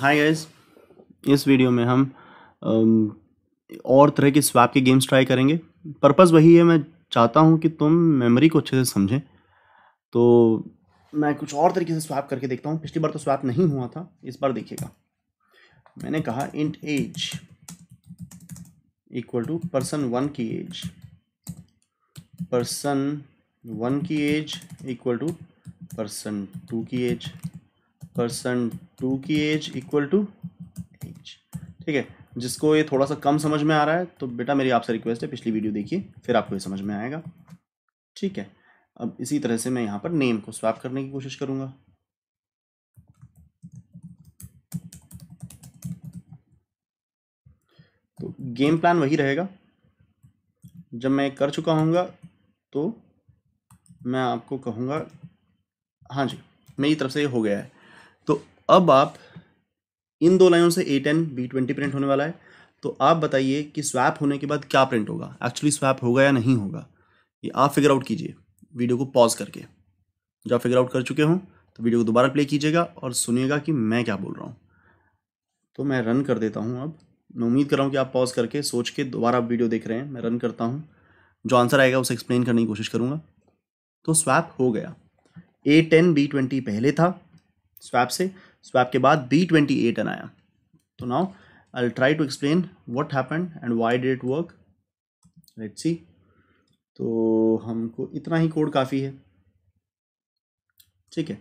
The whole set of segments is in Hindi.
हाय गाइस इस वीडियो में हम और तरह के स्वैप के गेम्स ट्राई करेंगे पर्पज़ वही है मैं चाहता हूँ कि तुम मेमोरी को अच्छे से समझें तो मैं कुछ और तरीके से स्वैप करके देखता हूँ पिछली बार तो स्वैप नहीं हुआ था इस बार देखिएगा मैंने कहा int age equal to person one की एज पर्सन वन की age equal to person two की एज पर्सन टू की एज इक्वल टू एज ठीक है जिसको ये थोड़ा सा कम समझ में आ रहा है तो बेटा मेरी आपसे रिक्वेस्ट है पिछली वीडियो देखिए फिर आपको ये समझ में आएगा ठीक है अब इसी तरह से मैं यहाँ पर नेम को स्वैप करने की कोशिश करूँगा तो गेम प्लान वही रहेगा जब मैं कर चुका होऊंगा तो मैं आपको कहूँगा हाँ जी मेरी तरफ से ये हो गया है तो अब आप इन दो लाइनों से A ten B twenty print होने वाला है तो आप बताइए कि स्वैप होने के बाद क्या प्रिंट होगा एक्चुअली स्वैप होगा या नहीं होगा ये आप फिगर आउट कीजिए वीडियो को पॉज करके जब आप फिगर आउट कर चुके हों तो वीडियो को दोबारा प्ले कीजिएगा और सुनिएगा कि मैं क्या बोल रहा हूँ तो मैं रन कर देता हूँ अब मैं उम्मीद कर रहा हूँ कि आप पॉज करके सोच के दोबारा आप वीडियो देख रहे हैं मैं रन करता हूँ जो आंसर आएगा उसे एक्सप्लेन करने की कोशिश करूँगा तो स्वैप हो गया ए टेन बी ट्वेंटी पहले था स्वैप से स्वैप के बाद बी ट्वेंटी एट एन आया तो now I try to explain what happened and why did it work let see तो हमको इतना ही कोड काफ़ी है ठीक है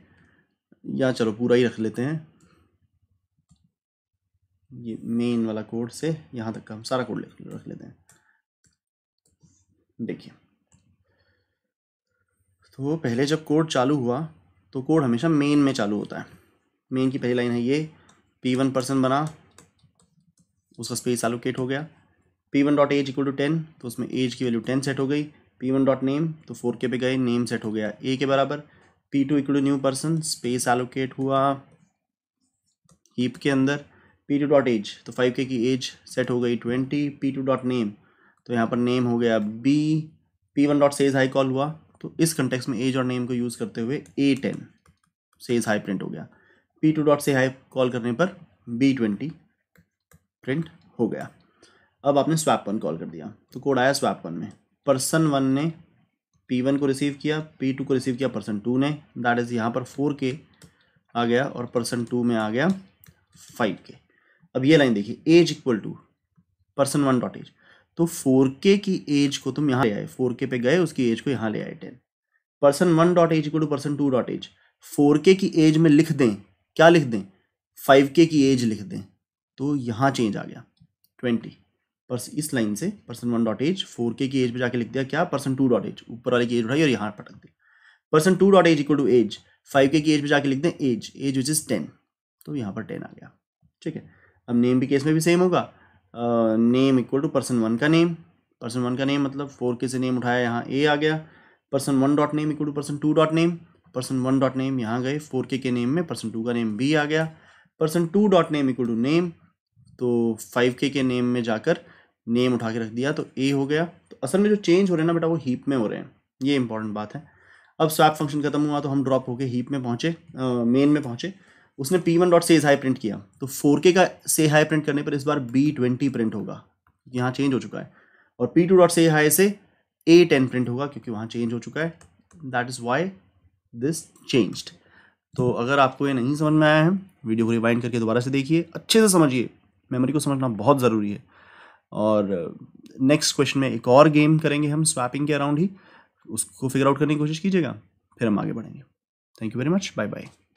या चलो पूरा ही रख लेते हैं ये मेन वाला कोड से यहाँ तक का हम सारा कोड रख लेते हैं देखिए तो पहले जब कोड चालू हुआ तो कोड हमेशा मेन में चालू होता है मेन की पहली लाइन है ये पी वन पर्सन बना उसका स्पेस एलोकेट हो गया P one dot age equal to ten तो उसमें एज की वैल्यू टेन सेट हो गई पी वन डॉट नेम तो फोर के पे गए नेम सेट हो गया ए के बराबर P two equal to new person space allocate हुआ हीप के अंदर पी टू डॉट एज तो फाइव के की एज सेट हो गई twenty P two dot name तो यहाँ पर नेम हो गया B P one dot says hi call हुआ तो इस कंटेक्स में एज और नेम को यूज़ करते हुए ए टेन से इज हाई प्रिंट हो गया P two dot says hi call करने पर बी ट्वेंटी प्रिंट हो गया अब आपने स्वैप वन कॉल कर दिया तो कोड आया स्वैप वन में पर्सन वन ने पी वन को रिसीव किया पी टू को रिसीव किया पर्सन टू ने दैट इज़ यहाँ पर फोर के आ गया और पर्सन टू में आ गया फाइव के अब ये लाइन देखिए age equal to person one dot age तो 4K की एज को तुम यहाँ ले आए 4K पे गए उसकी एज को यहाँ ले आए ten person one dot age equal to person two dot age four के की एज में लिख दें क्या लिख दें फाइव के की एज लिख दें तो यहाँ चेंज आ गया ट्वेंटी पर इस लाइन से person one dot age four के की एज पे जाके लिख दिया क्या पर्सन टू डॉट एज ऊपर वाले की एज उठाई और यहाँ पटक दी person two dot age equal to age five के की एज पे जाके लिख दें age age which is ten तो यहाँ पर टेन आ गया ठीक है अब नेम भी केस में भी सेम होगा name equal to person one का नेम पर्सन वन का नेम मतलब फोर के से नेम उठाया यहाँ ए आ गया person one dot name equal to person two dot name person one dot name यहाँ गए फोर के के नेम में पर्सन टू का नेम बी आ गया person two dot name equal to name तो फाइव के के नेम में जाकर नेम उठा के रख दिया तो ए हो गया तो असल में जो चेंज हो रहे हैं ना बेटा वो हीप में हो रहे हैं ये इंपॉर्टेंट बात है अब स्वैप फंक्शन खत्म हुआ तो हम ड्रॉप होके हीप में पहुँचे मेन में पहुँचे उसने P one dot says hi print किया तो फोर के का से हाई प्रिंट करने पर इस बार बी ट्वेंटी प्रिंट होगा यहाँ चेंज हो चुका है और P two dot says hi से ए टेन प्रिंट होगा क्योंकि वहाँ चेंज हो चुका है that is why this changed तो अगर आपको ये नहीं समझ में आया है वीडियो को रिवाइंड करके दोबारा से देखिए अच्छे से समझिए मेमोरी को समझना बहुत ज़रूरी है और नेक्स्ट क्वेश्चन में एक और गेम करेंगे हम स्वैपिंग के अराउंड ही उसको फिगर आउट करने की कोशिश कीजिएगा फिर हम आगे बढ़ेंगे thank you very much bye bye